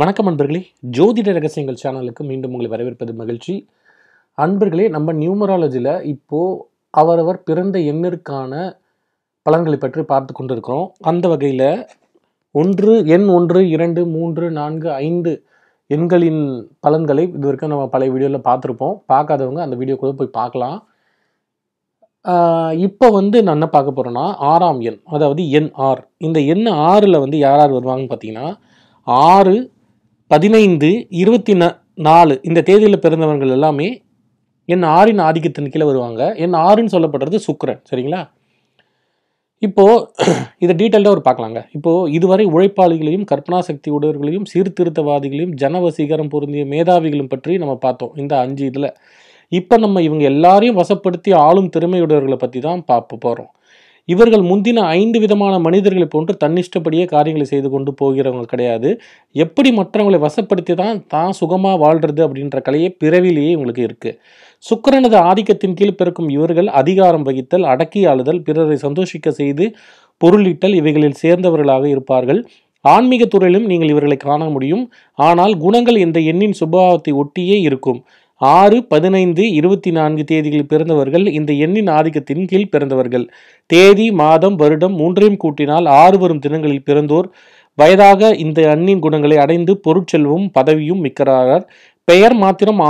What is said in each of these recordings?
வணக்கம் அன்பர்களே ஜோதிட ரகசியங்கள் சேனலுக்கு மீண்டும் உங்களை வரவேற்பது மகிழ்ச்சி அன்பர்களே நம்ம நியூமராலஜியில் இப்போது அவரவர் பிறந்த எண்ணிற்கான பலன்களை பற்றி பார்த்து கொண்டிருக்கிறோம் அந்த வகையில் ஒன்று எண் ஒன்று இரண்டு மூன்று நான்கு ஐந்து எண்களின் பலன்களை இது வரைக்கும் நம்ம பழைய வீடியோவில் பார்த்துருப்போம் பார்க்காதவங்க அந்த கூட போய் பார்க்கலாம் இப்போ வந்து நான் என்ன பார்க்க போகிறேன்னா ஆறாம் எண் அதாவது எண் ஆர் இந்த எண் ஆறில் வந்து யார் யார் வருவாங்கன்னு பார்த்தீங்கன்னா ஆறு பதினைந்து இருபத்தி ந நாலு இந்த தேதியில் பிறந்தவர்கள் எல்லாமே என் ஆறின் ஆதிக்கத்தின் கீழே வருவாங்க என் ஆறுன்னு சொல்லப்படுறது சுக்கரன் சரிங்களா இப்போது இதை டீட்டெயில்டாக ஒரு பார்க்கலாங்க இப்போது இதுவரை உழைப்பாளிகளையும் கற்பனா சக்தி உடையவர்களையும் சீர்திருத்தவாதிகளையும் ஜனவசீகரம் பொருந்திய மேதாவிகளும் பற்றி நம்ம பார்த்தோம் இந்த அஞ்சு இதில் இப்போ நம்ம இவங்க எல்லாரையும் வசப்படுத்தி ஆளும் திறமையுடையவர்களை பற்றி தான் பார்ப்ப போகிறோம் இவர்கள் முந்தின ஐந்து விதமான மனிதர்களை போன்று தன்னிஷ்டப்படியே காரியங்களை செய்து கொண்டு போகிறவங்க கிடையாது எப்படி மற்றவங்களை வசப்படுத்தி தான் தான் சுகமாக வாழ்கிறது அப்படின்ற கலையே பிறவிலேயே இவங்களுக்கு இருக்குது சுக்கரனது ஆதிக்கத்தின் கீழ் பிறக்கும் இவர்கள் அதிகாரம் வகித்தல் அடக்கி ஆளுதல் பிறரை சந்தோஷிக்க செய்து பொருளிட்டல் இவைகளில் சேர்ந்தவர்களாக இருப்பார்கள் ஆன்மீக துறையிலும் நீங்கள் இவர்களை காண முடியும் ஆனால் குணங்கள் இந்த எண்ணின் சுபாவத்தை ஒட்டியே இருக்கும் ஆறு பதினைந்து இருபத்தி நான்கு தேதிகளில் பிறந்தவர்கள் இந்த எண்ணின் ஆதிக்கத்தின் கீழ் பிறந்தவர்கள் தேதி மாதம் வருடம் மூன்றையும் கூட்டினால் ஆறு வரும் தினங்களில் பிறந்தோர் வயதாக இந்த அண்ணின் குணங்களை அடைந்து பொருட்செல்வம் பதவியும் மிக்கிறார்கள் பெயர் மாத்திரம்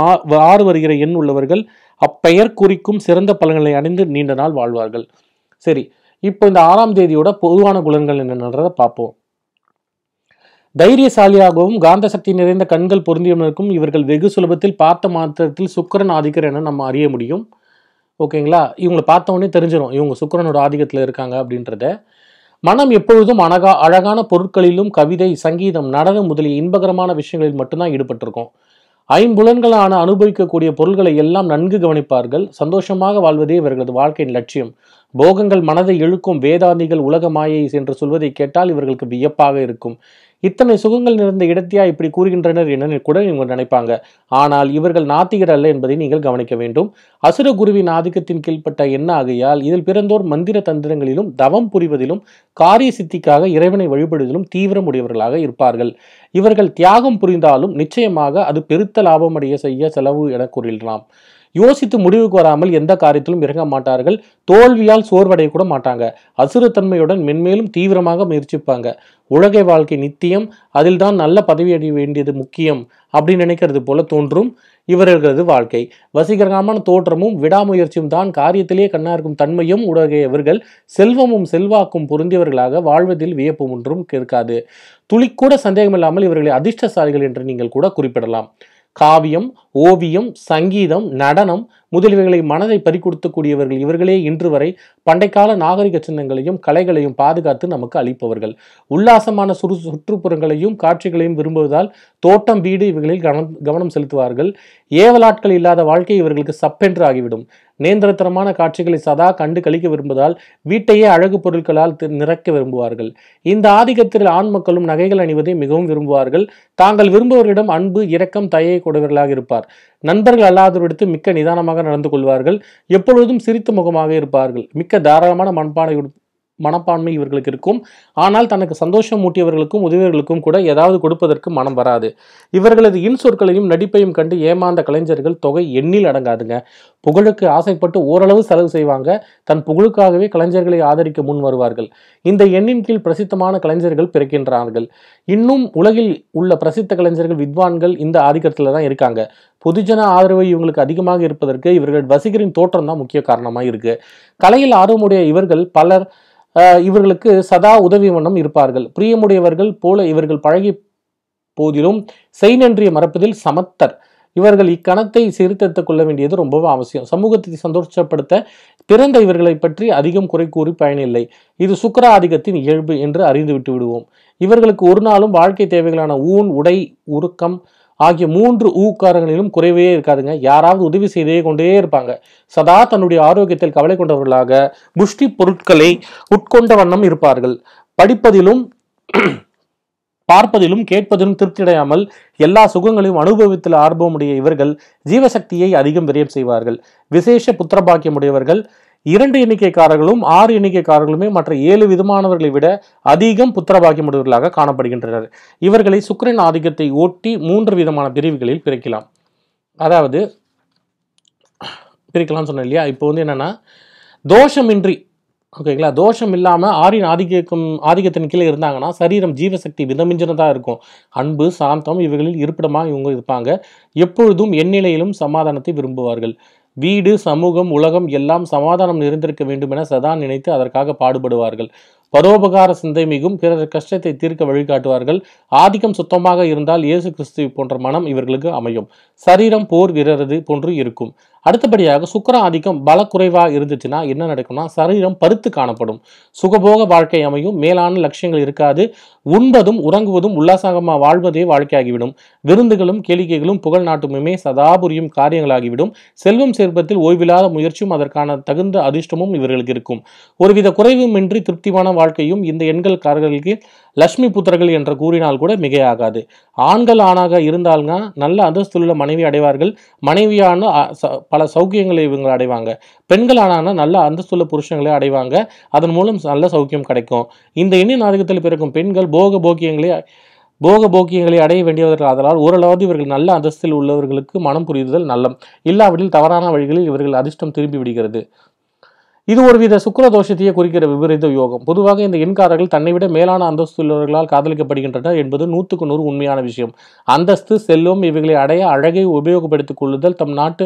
ஆறு வருகிற எண் உள்ளவர்கள் அப்பெயர் குறிக்கும் சிறந்த பலன்களை அடைந்து நீண்ட நாள் வாழ்வார்கள் சரி இப்போ இந்த ஆறாம் தேதியோட பொதுவான குணங்கள் என்னன்றதை பார்ப்போம் தைரியசாலியாகவும் காந்த சக்தி நிறைந்த கண்கள் பொருந்தியவனருக்கும் இவர்கள் வெகு சுலபத்தில் பார்த்த மாத்திரத்தில் சுக்கரன் ஆதிக்கர் என நம்ம அறிய முடியும் ஓகேங்களா இவங்களை பார்த்தவொடனே தெரிஞ்சிடும் இவங்க சுக்கரனோட ஆதிக்கத்தில் இருக்காங்க அப்படின்றத மனம் எப்பொழுதும் அழகா அழகான பொருட்களிலும் கவிதை சங்கீதம் நடனம் முதலிய இன்பகரமான விஷயங்களில் மட்டும்தான் ஈடுபட்டிருக்கும் ஐம்புலன்களான அனுபவிக்கக்கூடிய பொருள்களை எல்லாம் நன்கு கவனிப்பார்கள் சந்தோஷமாக வாழ்வதே இவர்களது வாழ்க்கையின் லட்சியம் போகங்கள் மனதை இழுக்கும் வேதாந்திகள் உலக மாயை என்று சொல்வதை கேட்டால் இவர்களுக்கு வியப்பாக இருக்கும் இத்தனை சுகங்கள் நிறைந்த இடத்தையா இப்படி கூறுகின்றனர் என கூட இவங்க நினைப்பாங்க ஆனால் இவர்கள் நாத்திகர் அல்ல என்பதை நீங்கள் கவனிக்க வேண்டும் அசுர குருவின் ஆதிக்கத்தின் கீழ்ப்பட்ட என்ன ஆகையால் இதில் பிறந்தோர் மந்திர தந்திரங்களிலும் தவம் புரிவதிலும் காரிய சித்திக்காக இறைவனை வழிபடுவதிலும் தீவிரம் உடையவர்களாக இருப்பார்கள் இவர்கள் தியாகம் புரிந்தாலும் நிச்சயமாக அது பெருத்த லாபமடைய செய்ய செலவு என கூறிடலாம் யோசித்து முடிவுக்கு வராமல் எந்த காரியத்திலும் இறங்க மாட்டார்கள் தோல்வியால் சோர்வடைய கூட மாட்டாங்க அசுரத்தன்மையுடன் மென்மேலும் தீவிரமாக முயற்சிப்பாங்க உலகை வாழ்க்கை நித்தியம் அதில் தான் நல்ல பதவி அடைய வேண்டியது முக்கியம் அப்படின்னு நினைக்கிறது போல தோன்றும் இவர்களது வாழ்க்கை வசீகரமான தோற்றமும் விடாமுயற்சியும் தான் காரியத்திலேயே கண்ணா இருக்கும் தன்மையும் உடைய இவர்கள் செல்வமும் செல்வாக்கும் பொருந்தியவர்களாக வாழ்வதில் வியப்பு ஒன்றும் இருக்காது துளிக்கூட சந்தேகமில்லாமல் இவர்களை அதிர்ஷ்டசாலிகள் என்று நீங்கள் கூட குறிப்பிடலாம் காவியம் ஓவியம் சங்கீதம் நடனம் முதலியவைகளை மனதை பறிக்கொடுத்தக்கூடியவர்கள் இவர்களே இன்று வரை பண்டைக்கால நாகரிக சின்னங்களையும் கலைகளையும் பாதுகாத்து நமக்கு அளிப்பவர்கள் உல்லாசமான சுறு சுற்றுப்புறங்களையும் காட்சிகளையும் விரும்புவதால் தோட்டம் வீடு இவர்களில் கவனம் கவனம் செலுத்துவார்கள் ஏவலாட்கள் இல்லாத வாழ்க்கை இவர்களுக்கு சப்பென்று ஆகிவிடும் நேந்திரத்தனமான காட்சிகளை சதா கண்டு கழிக்க விரும்புவதால் வீட்டையே அழகு பொருட்களால் நிரக்க விரும்புவார்கள் இந்த ஆதிக்கத்தில் ஆண் மக்களும் நகைகள் அணிவதை மிகவும் விரும்புவார்கள் தாங்கள் விரும்புவவரிடம் அன்பு இரக்கம் தயை கொடவர்களாக இருப்பார் நண்பர்கள் அல்லாதவரிடத்து மிக்க நிதானமாக நடந்து கொள்வார்கள் எப்பொழுதும் சிரித்து முகமாக இருப்பார்கள் மிக்க தாராளமான மண்பானை மனப்பான்மை இவர்களுக்கு இருக்கும் ஆனால் தனக்கு சந்தோஷம் ஊட்டியவர்களுக்கும் உதவியர்களுக்கும் கூட ஏதாவது கொடுப்பதற்கு மனம் வராது இவர்களது இன்சொற்களையும் நடிப்பையும் கண்டு ஏமாந்த கலைஞர்கள் தொகை எண்ணில் அடங்காதுங்க புகழுக்கு ஆசைப்பட்டு ஓரளவு செலவு செய்வாங்க தன் புகழுக்காகவே கலைஞர்களை ஆதரிக்க முன் வருவார்கள் இந்த எண்ணின் கீழ் பிரசித்தமான கலைஞர்கள் பிறக்கின்றார்கள் இன்னும் உலகில் உள்ள பிரசித்த கலைஞர்கள் வித்வான்கள் இந்த ஆதிக்கத்தில் தான் இருக்காங்க பொதுஜன ஆதரவு இவங்களுக்கு அதிகமாக இருப்பதற்கு இவர்கள் வசிகரின் தோற்றம் தான் முக்கிய காரணமாக இருக்கு கலையில் ஆர்வமுடைய இவர்கள் பலர் இவர்களுக்கு சதா உதவி வண்ணம் இருப்பார்கள் பிரியமுடையவர்கள் போல இவர்கள் பழகி போதிலும் செய்நன்றிய மறப்பதில் சமத்தர் இவர்கள் இக்கணத்தை சீர்திருத்தக் கொள்ள வேண்டியது ரொம்பவும் அவசியம் சமூகத்தை சந்தோஷப்படுத்த பிறந்த இவர்களை பற்றி அதிகம் குறை கூறி பயனில்லை இது சுக்கர ஆதிக்கத்தின் இயல்பு என்று அறிந்து விட்டு விடுவோம் இவர்களுக்கு ஒரு நாளும் வாழ்க்கை தேவைகளான ஊன் உடை உருக்கம் ஆகிய மூன்று ஊக்காரங்களிலும் குறைவே இருக்காதுங்க யாராவது உதவி செய்தே கொண்டே இருப்பாங்க சதா தன்னுடைய ஆரோக்கியத்தில் கவலை கொண்டவர்களாக புஷ்டி பொருட்களை உட்கொண்ட வண்ணம் இருப்பார்கள் படிப்பதிலும் பார்ப்பதிலும் கேட்பதிலும் திருப்தியடையாமல் எல்லா சுகங்களையும் அனுபவித்தில் ஆர்வமுடைய இவர்கள் ஜீவசக்தியை அதிகம் விரயம் செய்வார்கள் விசேஷ பாக்கியமுடையவர்கள் இரண்டு எண்ணிக்கைக்காரர்களும் ஆறு எண்ணிக்கைக்காரர்களுமே மற்ற ஏழு விதமானவர்களை விட அதிகம் புத்திரபாக்கியம் காணப்படுகின்றனர் இவர்களை சுக்கரன் ஆதிக்கத்தை ஒட்டி மூன்று விதமான பிரிவுகளில் பிரிக்கலாம் அதாவது பிரிக்கலாம்னு சொன்னேன் இல்லையா இப்போ வந்து என்னென்னா தோஷமின்றி ஓகேங்களா தோஷம் இல்லாமல் ஆரின் ஆதிக்கம் ஆதிக்கத்தின் கீழே இருந்தாங்கன்னா சரீரம் ஜீவசக்தி விதமிஞ்சினதாக இருக்கும் அன்பு சாந்தம் இவர்களில் இருப்பிடமாக இவங்க இருப்பாங்க எப்பொழுதும் எந்நிலையிலும் சமாதானத்தை விரும்புவார்கள் வீடு சமூகம் உலகம் எல்லாம் சமாதானம் நிறைந்திருக்க வேண்டும் என சதா நினைத்து அதற்காக பாடுபடுவார்கள் பரோபகார சிந்தை மிகும் பிறர் கஷ்டத்தை தீர்க்க வழிகாட்டுவார்கள் ஆதிக்கம் சுத்தமாக இருந்தால் இயேசு கிறிஸ்து போன்ற மனம் இவர்களுக்கு அமையும் சரீரம் போர் வீரரது போன்று இருக்கும் அடுத்தபடியாக சுக்கர ஆதிக்கம் பல குறைவா இருந்துச்சுன்னா என்ன நடக்கும்னா சரீரம் பருத்து காணப்படும் சுகபோக வாழ்க்கை அமையும் மேலான லட்சியங்கள் இருக்காது உண்பதும் உறங்குவதும் உல்லாசகமா வாழ்வதே வாழ்க்கையாகிவிடும் விருந்துகளும் கேளிக்கைகளும் புகழ் நாட்டுமே சதா புரியும் காரியங்களாகிவிடும் செல்வம் சேர்ப்பத்தில் ஓய்வில்லாத முயற்சியும் அதற்கான தகுந்த அதிர்ஷ்டமும் இவர்களுக்கு இருக்கும் ஒருவித குறைவுமின்றி திருப்திமான வாழ்க்கையும் இந்த எண்கள் எண்கள்காரர்களுக்கு லக்ஷ்மி புத்திரர்கள் என்று கூறினால் கூட மிகையாகாது ஆண்கள் ஆணாக இருந்தால்தான் நல்ல அந்தஸ்துள்ள மனைவி அடைவார்கள் மனைவியான பல சௌக்கியங்களை இவங்க அடைவாங்க பெண்கள் ஆனால் நல்ல அந்தஸ்துள்ள புருஷங்களை அடைவாங்க அதன் மூலம் நல்ல சௌக்கியம் கிடைக்கும் இந்த எண்ணி நாடகத்தில் பிறக்கும் பெண்கள் போக போக்கியங்களை போக போக்கியங்களை அடைய வேண்டியவர்கள் அதனால் ஓரளவு இவர்கள் நல்ல அந்தஸ்தில் உள்ளவர்களுக்கு மனம் புரிதல் நல்லம் இல்லாவிடில் தவறான வழிகளில் இவர்கள் அதிர்ஷ்டம் திரும்பி விடுகிறது இது ஒரு வித சுக்கர தோஷத்தையே குறிக்கிற விபரீத யோகம் பொதுவாக இந்த எண்காரர்கள் தன்னை விட மேலான அந்தஸ்துள்ளவர்களால் காதலிக்கப்படுகின்றனர் என்பது நூற்றுக்கு நூறு உண்மையான விஷயம் அந்தஸ்து செல்வம் இவைகளை அடைய அழகை உபயோகப்படுத்திக் கொள்ளுதல் தம் நாட்டு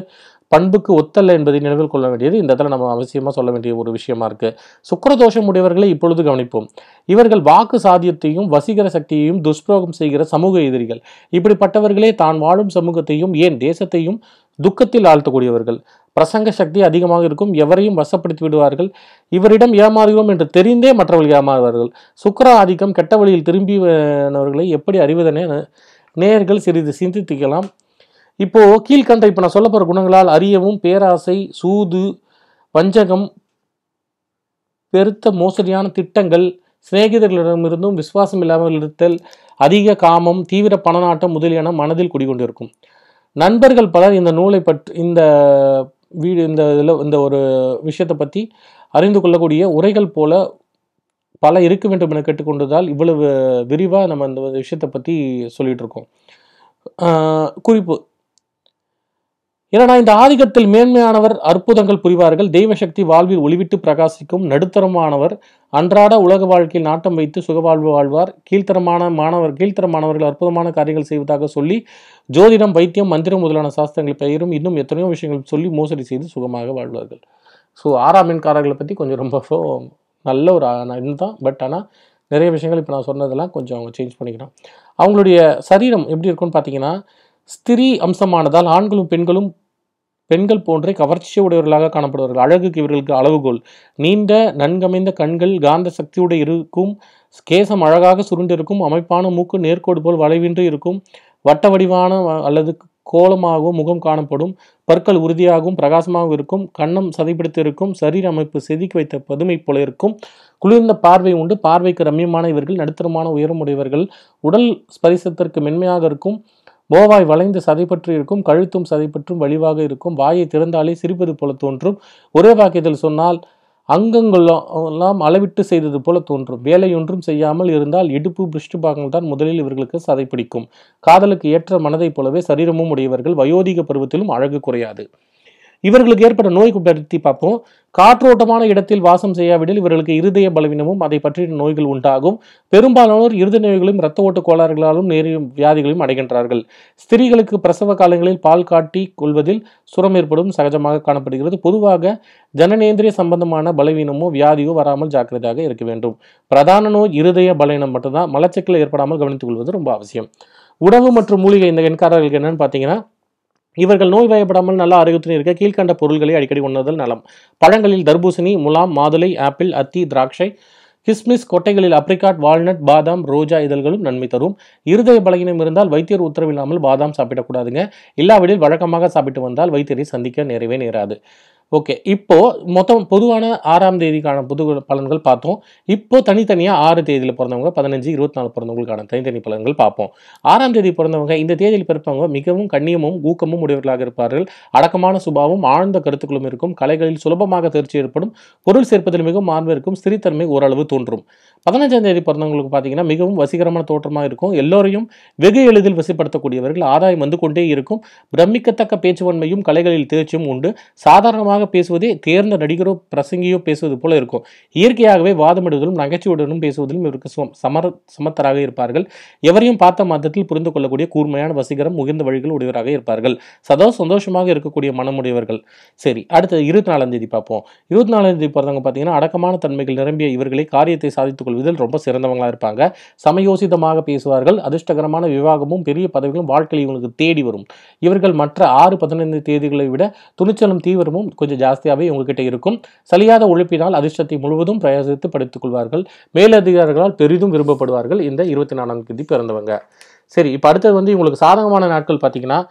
பண்புக்கு ஒத்தல்ல என்பதை நினைவில் கொள்ள வேண்டியது இந்த இடத்துல நம்ம அவசியமாக சொல்ல வேண்டிய ஒரு விஷயமா இருக்கு சுக்கரதோஷம் உடையவர்களை இப்பொழுது கவனிப்போம் இவர்கள் வாக்கு சாதியத்தையும் வசீகர சக்தியையும் துஷ்பிரோகம் செய்கிற சமூக எதிரிகள் இப்படிப்பட்டவர்களே தான் வாழும் சமூகத்தையும் ஏன் தேசத்தையும் துக்கத்தில் ஆழ்த்தக்கூடியவர்கள் பிரசங்க சக்தி அதிகமாக இருக்கும் எவரையும் வசப்படுத்தி விடுவார்கள் இவரிடம் ஏமாறுவோம் என்று தெரிந்தே மற்றவர்கள் ஏமாறுவார்கள் சுக்கர ஆதிக்கம் கெட்ட வழியில் திரும்பினவர்களை எப்படி அறிவதனே நேயர்கள் சிறிது சிந்தித்துக்கலாம் இப்போது கீழ்கண்ட இப்போ நான் சொல்லப்போகிற குணங்களால் அறியவும் பேராசை சூது வஞ்சகம் பெருத்த மோசடியான திட்டங்கள் சிநேகிதர்களிடமிருந்தும் விசுவாசம் இல்லாமல் இருத்தல் அதிக காமம் தீவிர பணநாட்டம் முதலியான மனதில் குடிகொண்டிருக்கும் நண்பர்கள் பலர் இந்த நூலை பற்றி இந்த வீடு இந்த இதில் இந்த ஒரு விஷயத்தை பற்றி அறிந்து கொள்ளக்கூடிய உரைகள் போல பல இருக்க வேண்டும் என கேட்டுக்கொண்டதால் இவ்வளவு விரிவாக நம்ம இந்த விஷயத்தை பற்றி சொல்லிகிட்டு இருக்கோம் குறிப்பு ஏன்னா இந்த ஆதிக்கத்தில் மேன்மையானவர் அற்புதங்கள் புரிவார்கள் தெய்வசக்தி வாழ்வில் ஒளிவிட்டு பிரகாசிக்கும் நடுத்தரமானவர் அன்றாட உலக வாழ்க்கையில் நாட்டம் வைத்து சுகவாழ்வு வாழ்வார் கீழ்த்தரமான மாணவர் கீழ்த்தரமானவர்கள் அற்புதமான காரியங்கள் செய்வதாக சொல்லி ஜோதிடம் வைத்தியம் மந்திரம் முதலான சாஸ்திரங்கள் பெயரும் இன்னும் எத்தனையோ விஷயங்கள் சொல்லி மோசடி செய்து சுகமாக வாழ்வார்கள் ஸோ ஆறாம் மின்காரர்களை பற்றி கொஞ்சம் ரொம்ப நல்ல ஒரு தான் பட் ஆனால் நிறைய விஷயங்கள் இப்போ நான் சொன்னதெல்லாம் கொஞ்சம் அவங்க சேஞ்ச் பண்ணிக்கிறான் அவங்களுடைய சரீரம் எப்படி இருக்குன்னு பார்த்தீங்கன்னா ஸ்திரீ அம்சமானதால் ஆண்களும் பெண்களும் பெண்கள் போன்றே உடையவர்களாக காணப்படுவார்கள் அழகுக்கு இவர்களுக்கு அளவுகோல் நீண்ட நன்கமைந்த கண்கள் காந்த சக்தியுடைய இருக்கும் கேசம் அழகாக சுருண்டிருக்கும் அமைப்பான மூக்கு நேர்கோடு போல் வளைவின்றி இருக்கும் வட்ட வடிவான அல்லது கோலமாகவும் முகம் காணப்படும் பற்கள் உறுதியாகவும் பிரகாசமாகவும் இருக்கும் கண்ணம் சதைப்படுத்தியிருக்கும் இருக்கும் சரீர அமைப்பு செதுக்கி வைத்த பதுமை போல இருக்கும் குளிர்ந்த பார்வை உண்டு பார்வைக்கு ரம்யமான இவர்கள் நடுத்தரமான உயரமுடையவர்கள் உடல் ஸ்பரிசத்திற்கு மென்மையாக இருக்கும் போவாய் வளைந்து சதைப்பற்று இருக்கும் கழுத்தும் சதைப்பற்றும் வலிவாக இருக்கும் வாயை திறந்தாலே சிரிப்பது போல தோன்றும் ஒரே வாக்கியத்தில் சொன்னால் அங்கங்களெல்லாம் அளவிட்டு செய்தது போல தோன்றும் வேலை ஒன்றும் செய்யாமல் இருந்தால் இடுப்பு பிருஷ்டு பாகங்கள் தான் முதலில் இவர்களுக்கு சதை பிடிக்கும் காதலுக்கு ஏற்ற மனதைப் போலவே சரீரமும் உடையவர்கள் வயோதிக பருவத்திலும் அழகு குறையாது இவர்களுக்கு ஏற்பட்ட நோய் பற்றி பார்ப்போம் காற்றோட்டமான இடத்தில் வாசம் செய்யாவிடில் இவர்களுக்கு இருதய பலவீனமும் அதை பற்றிய நோய்கள் உண்டாகும் பெரும்பாலானோர் இருத நோய்களும் இரத்த ஓட்டு கோளாறுகளாலும் நேரிடும் வியாதிகளையும் அடைகின்றார்கள் ஸ்திரீகளுக்கு பிரசவ காலங்களில் பால் காட்டி கொள்வதில் சுரம் ஏற்படும் சகஜமாக காணப்படுகிறது பொதுவாக ஜனநேந்திரிய சம்பந்தமான பலவீனமோ வியாதியோ வராமல் ஜாக்கிரதையாக இருக்க வேண்டும் பிரதான நோய் இருதய பலவீனம் மட்டும்தான் மலச்சிக்கல் ஏற்படாமல் கவனித்துக் கொள்வது ரொம்ப அவசியம் உணவு மற்றும் மூலிகை இந்த எண்காரர்களுக்கு என்னன்னு பார்த்தீங்கன்னா இவர்கள் நோய் வயப்படாமல் நல்ல ஆரோக்கியத்துடன் இருக்க கீழ்கண்ட பொருள்களை அடிக்கடி உண்ணுதல் நலம் பழங்களில் தர்பூசணி முலாம் மாதுளை ஆப்பிள் அத்தி திராட்சை கிஸ்மிஸ் கொட்டைகளில் அப்ரிகாட் வால்நட் பாதாம் ரோஜா இதழ்களும் நன்மை தரும் இருதய பலகீனம் இருந்தால் வைத்தியர் உத்தரவில்லாமல் பாதாம் சாப்பிடக்கூடாதுங்க இல்லாவிடில் வழக்கமாக சாப்பிட்டு வந்தால் வைத்தியரை சந்திக்க நேரவே நேராது ஓகே இப்போது மொத்தம் பொதுவான ஆறாம் தேதிக்கான பொது பலன்கள் பார்த்தோம் இப்போது தனித்தனியாக ஆறு தேதியில் பிறந்தவங்க பதினஞ்சு இருபத்தி நாலு பிறந்தவங்களுக்கான தனித்தனி பலன்கள் பார்ப்போம் ஆறாம் தேதி பிறந்தவங்க இந்த தேதியில் பிறப்பவங்க மிகவும் கண்ணியமும் ஊக்கமும் உடையவர்களாக இருப்பார்கள் அடக்கமான சுபாவும் ஆழ்ந்த கருத்துக்களும் இருக்கும் கலைகளில் சுலபமாக தேர்ச்சி ஏற்படும் பொருள் சேர்ப்பதில் மிகவும் ஆர்வம் இருக்கும் ஸ்திரித்தன்மை ஓரளவு தோன்றும் பதினஞ்சாம் தேதி பிறந்தவங்களுக்கு பார்த்தீங்கன்னா மிகவும் வசீகரமான தோற்றமாக இருக்கும் எல்லோரையும் வெகு எளிதில் வசிப்படுத்தக்கூடியவர்கள் ஆதாயம் வந்து கொண்டே இருக்கும் பிரமிக்கத்தக்க பேச்சுவன்மையும் கலைகளில் தேர்ச்சியும் உண்டு சாதாரணமாக சாதாரணமாக பேசுவதே தேர்ந்த நடிகரோ பிரசங்கியோ பேசுவது போல இருக்கும் இயற்கையாகவே வாதமிடுவதிலும் நகைச்சுவயுடனும் பேசுவதிலும் இவருக்கு சமர சமத்தராக இருப்பார்கள் எவரையும் பார்த்த மாதத்தில் புரிந்து கொள்ளக்கூடிய கூர்மையான வசீகரம் மிகுந்த வழிகள் உடையவராக இருப்பார்கள் சதா சந்தோஷமாக இருக்கக்கூடிய மனமுடையவர்கள் சரி அடுத்த இருபத்தி நாலாம் தேதி பார்ப்போம் இருபத்தி நாலாம் தேதி பிறந்தவங்க பார்த்தீங்கன்னா அடக்கமான தன்மைகள் நிரம்பிய இவர்களை காரியத்தை சாதித்துக் கொள்வதில் ரொம்ப சிறந்தவங்களாக இருப்பாங்க சமயோசிதமாக பேசுவார்கள் அதிர்ஷ்டகரமான விவாகமும் பெரிய பதவிகளும் வாழ்க்கையில் இவங்களுக்கு தேடி வரும் இவர்கள் மற்ற ஆறு பதினைந்து தேதிகளை விட துணிச்சலும் தீவிரமும் கொஞ்சம் ஜாஸ்தியாகவே உங்ககிட்ட இருக்கும் சலியாத உழைப்பினால் அதிர்ஷ்டத்தை முழுவதும் பிரயோசித்து படித்துக் கொள்வார்கள் மேலதிகாரிகளால் பெரிதும் விரும்பப்படுவார்கள் இந்த இருபத்தி நாலாம் தேதி பிறந்தவங்க சரி இப்போ அடுத்தது வந்து இவங்களுக்கு சாதகமான நாட்கள் பார்த்தீங்கன்னா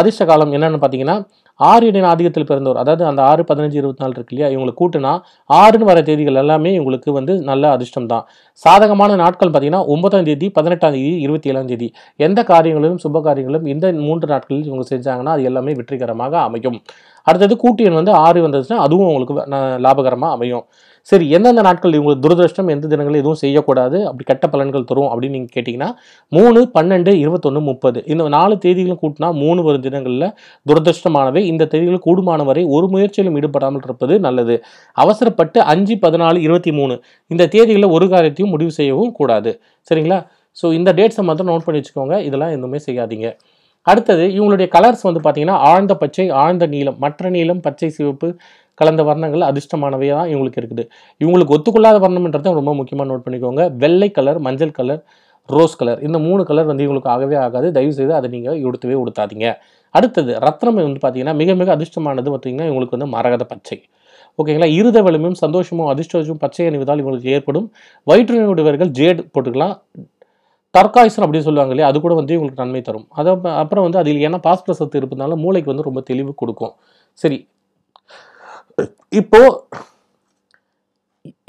அதிர்ஷ்ட காலம் என்னென்னு பார்த்தீங்கன்னா ஆறு இடையின் ஆதிக்கத்தில் பிறந்தவர் அதாவது அந்த ஆறு பதினஞ்சு இருபத்தி நாலு இருக்கு இல்லையா இவங்களுக்கு கூட்டினா ஆறுன்னு வர தேதிகள் எல்லாமே இவங்களுக்கு வந்து நல்ல அதிர்ஷ்டம் தான் சாதகமான நாட்கள் பார்த்தீங்கன்னா ஒன்பதாம் தேதி பதினெட்டாம் தேதி இருபத்தி ஏழாம் தேதி எந்த காரியங்களிலும் சுப காரியங்களும் இந்த மூன்று நாட்களில் இவங்க செஞ்சாங்கன்னா அது எல்லாமே வெற்றிகரமாக அமையும் அடுத்தது கூட்டு எண் வந்து ஆறு வந்ததுன்னா அதுவும் உங்களுக்கு லாபகரமாக அமையும் சரி எந்தெந்த நாட்கள் இவங்களுக்கு துரதிருஷ்டம் எந்த தினங்கள் எதுவும் செய்யக்கூடாது அப்படி கெட்ட பலன்கள் தரும் அப்படின்னு நீங்கள் கேட்டிங்கன்னா மூணு பன்னெண்டு இருபத்தொன்று முப்பது இந்த நாலு தேதிகளும் கூட்டினா மூணு வரும் தினங்களில் துரதிருஷ்டமானவை இந்த தேதிகள் கூடுமான வரை ஒரு முயற்சியிலும் ஈடுபடாமல் இருப்பது நல்லது அவசரப்பட்டு அஞ்சு பதினாலு இருபத்தி மூணு இந்த தேதிகளில் ஒரு காரியத்தையும் முடிவு செய்யவும் கூடாது சரிங்களா ஸோ இந்த டேட்ஸை மாத்திரம் நோட் பண்ணி வச்சுக்கோங்க இதெல்லாம் எதுவுமே செய்யாதீங்க அடுத்தது இவங்களுடைய கலர்ஸ் வந்து பார்த்திங்கன்னா ஆழ்ந்த பச்சை ஆழ்ந்த நீளம் மற்ற நீளம் பச்சை சிவப்பு கலந்த வர்ணங்கள் அதிர்ஷ்டமானவையே தான் இவங்களுக்கு இருக்குது இவங்களுக்கு ஒத்துக்கொள்ளாத வர்ணம்ன்றதை ரொம்ப முக்கியமாக நோட் பண்ணிக்கோங்க வெள்ளை கலர் மஞ்சள் கலர் ரோஸ் கலர் இந்த மூணு கலர் வந்து இவங்களுக்கு ஆகவே ஆகாது தயவுசெய்து அதை நீங்கள் உடுத்தவே உடுத்தாதீங்க அடுத்தது ரத்னமை வந்து பார்த்தீங்கன்னா மிக மிக அதிர்ஷ்டமானது பார்த்திங்கன்னா இவங்களுக்கு வந்து மரகத பச்சை ஓகேங்களா இருத வலிமையும் சந்தோஷமும் அதிர்ஷ்டமும் பச்சை அணிவதால் இவங்களுக்கு ஏற்படும் வயிற்றுநோய் உடையவர்கள் ஜேடு போட்டுக்கலாம் தர்காய்சன் அப்படின்னு சொல்லுவாங்க இல்லையா அது கூட வந்து உங்களுக்கு நன்மை தரும் அதை அப்புறம் வந்து அதில் ஏன்னா சத்து இருப்பதுனால மூளைக்கு வந்து ரொம்ப தெளிவு கொடுக்கும் சரி இப்போது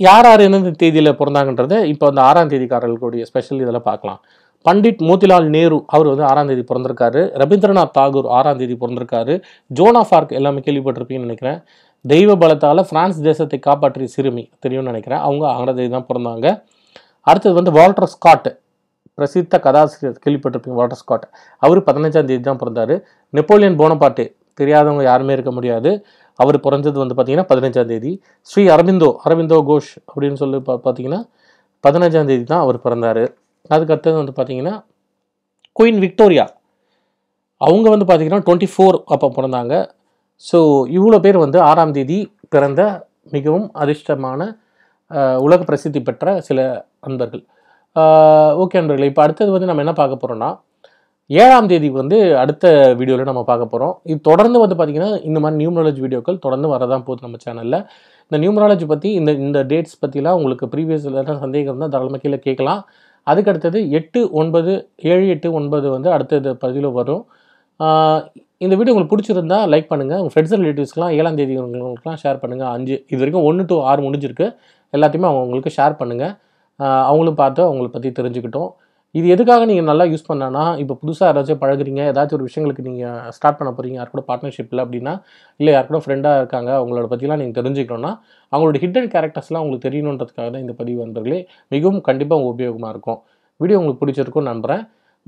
யார் யார் எந்தெந்த தேதியில் பிறந்தாங்கன்றதை இப்போ அந்த ஆறாம் தேதிக்காரர்களுடைய ஸ்பெஷல் இதெல்லாம் பார்க்கலாம் பண்டிட் மோதிலால் நேரு அவர் வந்து ஆறாம் தேதி பிறந்திருக்காரு ரவீந்திரநாத் தாகூர் ஆறாம் தேதி பிறந்திருக்காரு ஜோனா ஃபார்க் எல்லாமே கேள்விப்பட்டிருப்பீங்கன்னு நினைக்கிறேன் தெய்வ பலத்தால் பிரான்ஸ் தேசத்தை காப்பாற்றிய சிறுமி தெரியும்னு நினைக்கிறேன் அவங்க ஆறாம் தேதி தான் பிறந்தாங்க அடுத்தது வந்து வால்டர் ஸ்காட் பிரசித்த கதாசிரியர் கேள்விப்பட்டிருப்பீங்க வாட்டர் ஸ்காட் அவர் பதினஞ்சாம் தேதி தான் பிறந்தார் நெப்போலியன் போனபாட்டே தெரியாதவங்க யாருமே இருக்க முடியாது அவர் பிறந்தது வந்து பார்த்திங்கன்னா பதினஞ்சாம் தேதி ஸ்ரீ அரவிந்தோ அரவிந்தோ கோஷ் அப்படின்னு சொல்லி பா பார்த்தீங்கன்னா பதினஞ்சாம் தேதி தான் அவர் பிறந்தார் அதுக்கடுத்தது வந்து பார்த்திங்கன்னா குயின் விக்டோரியா அவங்க வந்து பார்த்திங்கன்னா டுவெண்ட்டி ஃபோர் அப்போ பிறந்தாங்க ஸோ இவ்வளோ பேர் வந்து ஆறாம் தேதி பிறந்த மிகவும் அதிர்ஷ்டமான உலக பிரசித்தி பெற்ற சில அன்பர்கள் ஓகே நண்பர்களே இப்போ அடுத்தது வந்து நம்ம என்ன பார்க்க போகிறோம்னா ஏழாம் தேதி வந்து அடுத்த வீடியோவில் நம்ம பார்க்க போகிறோம் இது தொடர்ந்து வந்து பார்த்திங்கன்னா இந்த மாதிரி நியூமராலஜி வீடியோக்கள் தொடர்ந்து வரதான் போகுது நம்ம சேனலில் இந்த நியூமராலஜி பற்றி இந்த இந்த டேட்ஸ் பற்றிலாம் உங்களுக்கு ப்ரீவியஸ் எல்லாம் சந்தேகம் இருந்தால் தாராளமாக கீழே கேட்கலாம் அதுக்கு அடுத்தது எட்டு ஒன்பது ஏழு எட்டு ஒன்பது வந்து அடுத்தது பதிவில் வரும் இந்த வீடியோ உங்களுக்கு பிடிச்சிருந்தா லைக் பண்ணுங்கள் உங்கள் ஃப்ரெண்ட்ஸ் ரிலேட்டிவ்ஸ்க்கெலாம் ஏழாம் தேதி உங்களுக்குலாம் ஷேர் பண்ணுங்கள் அஞ்சு இது வரைக்கும் ஒன்று டு ஆறு முடிஞ்சிருக்கு எல்லாத்தையுமே அவங்க அவங்களுக்கு ஷேர் பண்ணுங்கள் அவங்களும் பார்த்து அவங்கள பற்றி தெரிஞ்சுக்கிட்டோம் இது எதுக்காக நீங்கள் நல்லா யூஸ் பண்ணனா இப்போ புதுசாக யாராச்சும் பழகுறீங்க ஏதாச்சும் ஒரு விஷயங்களுக்கு நீங்கள் ஸ்டார்ட் பண்ண போகிறீங்க யார் கூட பார்ட்னர்ஷிப்பில் அப்படின்னா இல்லை யார் கூட ஃப்ரெண்டாக இருக்காங்க அவங்களோட பற்றிலாம் நீங்கள் தெரிஞ்சுக்கணும்னா அவங்களோட ஹிட்டன் கேரக்டர்ஸ்லாம் உங்களுக்கு தெரியணுன்றதுக்காக தான் இந்த பதிவு வந்தவர்களே மிகவும் கண்டிப்பாக உங்கள் உபயோகமாக இருக்கும் வீடியோ உங்களுக்கு பிடிச்சிருக்கும் நம்புகிறேன்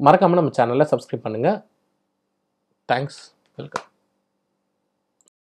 மறக்காமல் நம்ம சேனலை சப்ஸ்கிரைப் பண்ணுங்கள் தேங்க்ஸ் வெல்கம்